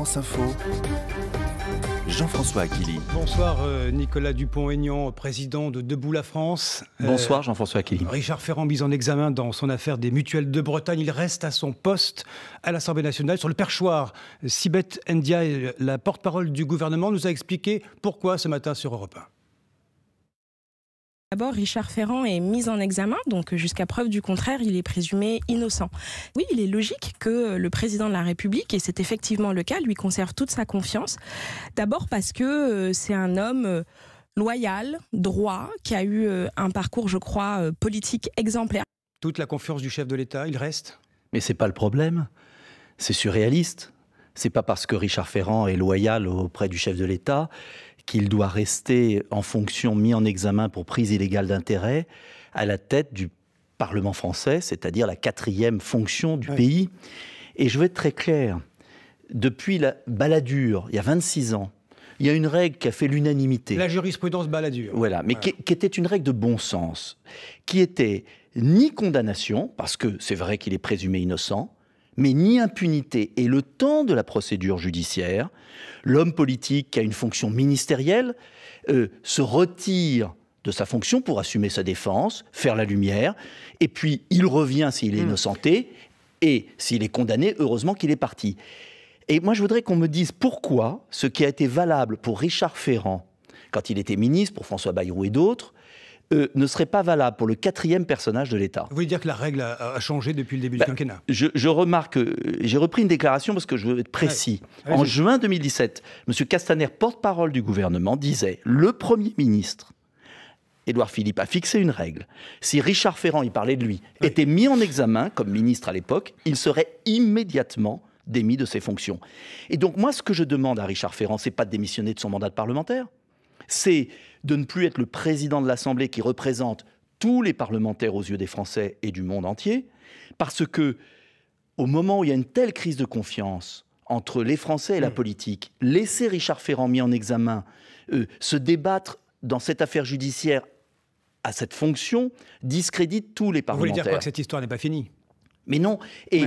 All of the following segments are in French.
France Info. Jean-François Aquili. Bonsoir euh, Nicolas Dupont-Aignan, président de Debout la France. Euh, Bonsoir Jean-François Aquili. Richard Ferrand mis en examen dans son affaire des mutuelles de Bretagne. Il reste à son poste à l'Assemblée nationale sur le perchoir. Sibeth Ndia, la porte-parole du gouvernement, nous a expliqué pourquoi ce matin sur Europe 1. D'abord, Richard Ferrand est mis en examen, donc jusqu'à preuve du contraire, il est présumé innocent. Oui, il est logique que le président de la République, et c'est effectivement le cas, lui conserve toute sa confiance. D'abord parce que euh, c'est un homme euh, loyal, droit, qui a eu euh, un parcours, je crois, politique exemplaire. Toute la confiance du chef de l'État, il reste Mais c'est pas le problème. C'est surréaliste. C'est pas parce que Richard Ferrand est loyal auprès du chef de l'État qu'il doit rester en fonction, mis en examen pour prise illégale d'intérêt, à la tête du Parlement français, c'est-à-dire la quatrième fonction du pays. Et je veux être très clair, depuis la baladure, il y a 26 ans, il y a une règle qui a fait l'unanimité. La jurisprudence baladure. Voilà, mais qui était une règle de bon sens, qui était ni condamnation, parce que c'est vrai qu'il est présumé innocent, mais ni impunité et le temps de la procédure judiciaire. L'homme politique qui a une fonction ministérielle euh, se retire de sa fonction pour assumer sa défense, faire la lumière, et puis il revient s'il est hmm. innocenté, et s'il est condamné, heureusement qu'il est parti. Et moi je voudrais qu'on me dise pourquoi ce qui a été valable pour Richard Ferrand quand il était ministre, pour François Bayrou et d'autres, euh, ne serait pas valable pour le quatrième personnage de l'État. Vous voulez dire que la règle a, changé depuis le début du bah, quinquennat je, remarque, euh, j'ai repris une déclaration parce que je veux être précis. en juin 2017, M. Castaner, porte-parole du gouvernement, disait Le Premier ministre Édouard Philippe a fixé une règle. Si Richard Ferrand, il parlait de lui, était mis en examen comme ministre à l'époque, il serait immédiatement démis de ses fonctions. Et donc moi, ce que je demande à Richard Ferrand, c'est pas de démissionner de son mandat de parlementaire c'est de ne plus être le président de l'Assemblée qui représente tous les parlementaires aux yeux des Français et du monde entier, parce que au moment où il y a une telle crise de confiance entre les Français et la mm. politique, laisser Richard Ferrand mis en examen, euh, se débattre dans cette affaire judiciaire à cette fonction, discrédite tous les parlementaires. Vous voulez dire que cette histoire n'est pas finie mais non. Et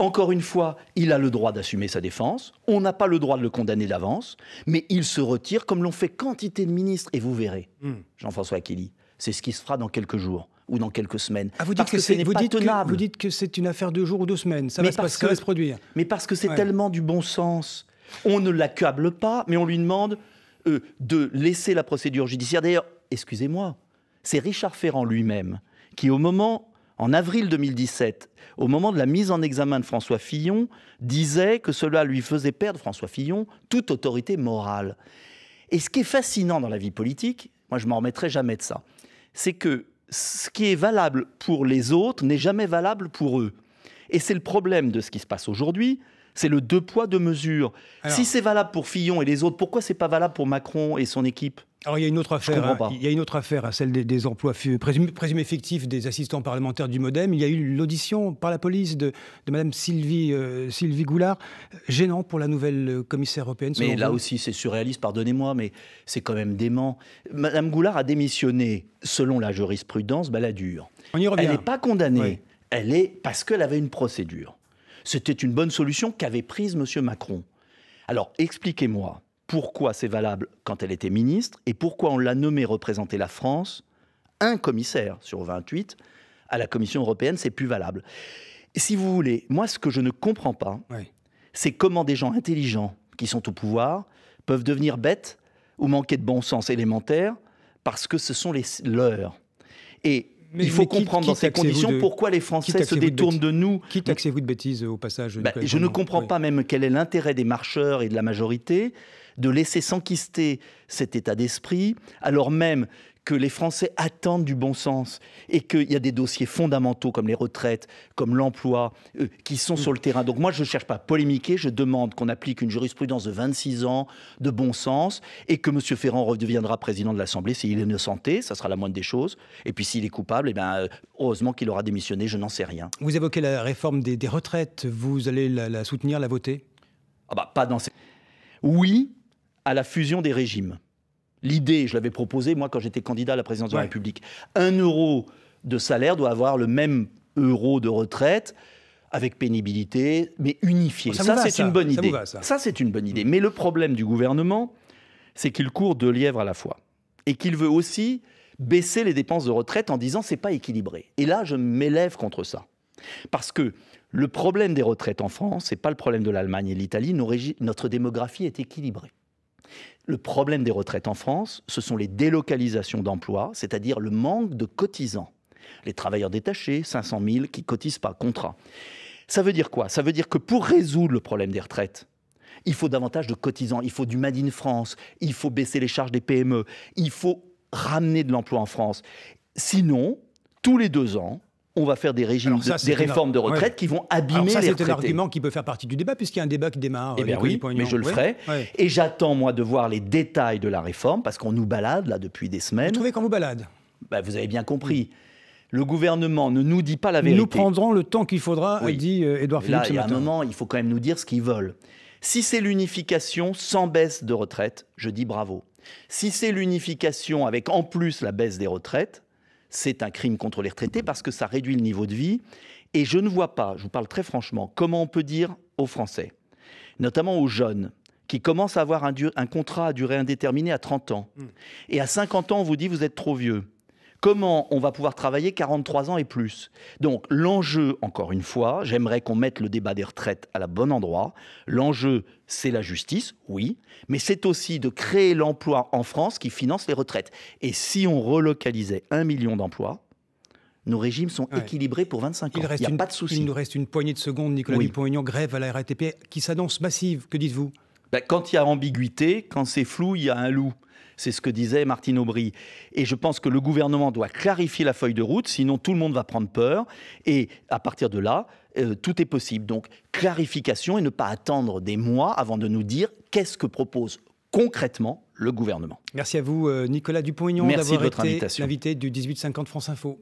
encore une fois, il a le droit d'assumer sa défense. On n'a pas le droit de le condamner d'avance. Mais il se retire comme l'ont fait quantité de ministres. Et vous verrez, hmm. Jean-François Kelly, c'est ce qui se fera dans quelques jours ou dans quelques semaines. Ah, vous dites que, c'est vous dites que c'est une affaire de jours ou de semaines. Ça, va, se produire. Mais parce que c'est tellement du bon sens. On ne l'accable pas, mais on lui demande euh, de laisser la procédure judiciaire. D'ailleurs, excusez-moi, c'est Richard Ferrand lui-même qui, au moment en avril 2017, au moment de la mise en examen de François Fillon, disait que cela lui faisait perdre, François Fillon, toute autorité morale. Et ce qui est fascinant dans la vie politique, moi je m'en remettrai jamais de ça, c'est que ce qui est valable pour les autres n'est jamais valable pour eux. Et c'est le problème de ce qui se passe aujourd'hui, c'est le deux poids, deux mesures. Si c'est valable pour Fillon et les autres, pourquoi c'est pas valable pour Macron et son équipe alors il y a une autre affaire. à hein, Il y a une autre affaire, hein, celle des, emplois présumés, effectifs fictifs des assistants parlementaires du MoDem. Il y a eu l'audition par la police de, de Madame Sylvie euh, Sylvie Goulard, gênant pour la nouvelle euh, commissaire européenne. Mais là aussi c'est surréaliste, pardonnez-moi, mais c'est quand même dément. Madame Goulard a démissionné selon la jurisprudence baladure. On y Elle n'est pas condamnée. Elle est parce qu'elle avait une procédure. C'était une bonne solution qu'avait prise M. Macron. Alors expliquez-moi pourquoi c'est valable quand elle était ministre et pourquoi on l'a nommée représenter la France, un commissaire sur 28, à la Commission européenne, c'est plus valable. Si vous voulez, moi ce que je ne comprends pas, c'est comment des gens intelligents qui sont au pouvoir peuvent devenir bêtes ou manquer de bon sens élémentaire parce que ce sont les leurs. Et il faut comprendre dans ces conditions pourquoi les Français se détournent de, nous. Qui vous de bêtises au passage bah, Je ne comprends pas même quel est l'intérêt des marcheurs et de la majorité de laisser s'enquister cet état d'esprit, alors même que les Français attendent du bon sens et qu'il y a des dossiers fondamentaux comme les retraites, comme l'emploi, euh, qui sont sur le terrain. Donc moi, je ne cherche pas à polémiquer, je demande qu'on applique une jurisprudence de 26 ans de bon sens et que M. Ferrand redeviendra président de l'Assemblée s'il est innocenté, ça sera la moindre des choses. Et puis s'il est coupable, eh ben, euh, heureusement qu'il aura démissionné, je n'en sais rien. Vous évoquez la réforme des, retraites, vous allez la, soutenir, la voter ah bah, pas dans Oui à la fusion des régimes. L'idée, je l'avais proposée, moi, quand j'étais candidat à la présidence de la République, un euro de salaire doit avoir le même euro de retraite avec pénibilité, mais unifié. Oh, ça, c'est une bonne idée. Ça, c'est une bonne idée. Mais le problème du gouvernement, c'est qu'il court deux lièvres à la fois. Et qu'il veut aussi baisser les dépenses de retraite en disant c'est pas équilibré. Et là, je m'élève contre ça. Parce que le problème des retraites en France, c'est pas le problème de l'Allemagne et de l'Italie, notre démographie est équilibrée. Le problème des retraites en France, ce sont les délocalisations d'emplois, c'est-à-dire le manque de cotisants. Les travailleurs détachés, 500 000, qui cotisent par contrat. Ça veut dire quoi Ça veut dire que pour résoudre le problème des retraites, il faut davantage de cotisants, il faut du Made in France, il faut baisser les charges des PME, il faut ramener de l'emploi en France. Sinon, tous les deux ans, on va faire des régimes, des réformes de retraite qui vont abîmer les C'est un argument qui peut faire partie du débat, puisqu'il y a un débat qui démarre. Eh euh, bien oui, mais je le ferai. Et j'attends, moi, de voir les détails de la réforme, parce qu'on nous balade, là, depuis des semaines. Vous trouvez qu'on vous balade bah, Vous avez bien compris. Le gouvernement ne nous dit pas la vérité. Nous prendrons le temps qu'il faudra, dit euh, Édouard Philippe. il y a un moment, il faut quand même nous dire ce qu'ils veulent. Si c'est l'unification sans baisse de retraite, je dis bravo. Si c'est l'unification avec en plus la baisse des retraites, c'est un crime contre les retraités parce que ça réduit le niveau de vie. Et je ne vois pas, je vous parle très franchement, comment on peut dire aux Français, notamment aux jeunes, qui commencent à avoir un, contrat à durée indéterminée à 30 ans, hmm. et à 50 ans, on vous dit vous êtes trop vieux comment on va pouvoir travailler 43 ans et plus. Donc l'enjeu, encore une fois, j'aimerais qu'on mette le débat des retraites à la bonne endroit. L'enjeu, c'est la justice, oui, mais c'est aussi de créer l'emploi en France qui finance les retraites. Et si on relocalisait un million d'emplois, nos régimes sont équilibrés pour 25 ans. Il n'y a pas de souci. Il nous reste une poignée de secondes, Nicolas Dupont-Aignan, grève à la RATP qui s'annonce massive. Que dites-vous ben, quand il y a ambiguïté, quand c'est flou, il y a un loup. C'est ce que disait Martine Aubry. Et je pense que le gouvernement doit clarifier la feuille de route, sinon tout le monde va prendre peur. Et à partir de là, euh, tout est possible. Donc clarification et ne pas attendre des mois avant de nous dire qu'est-ce que propose concrètement le gouvernement. Merci à vous, euh, Nicolas Dupont-Aignan, d'avoir été l'invité du 1850 France Info.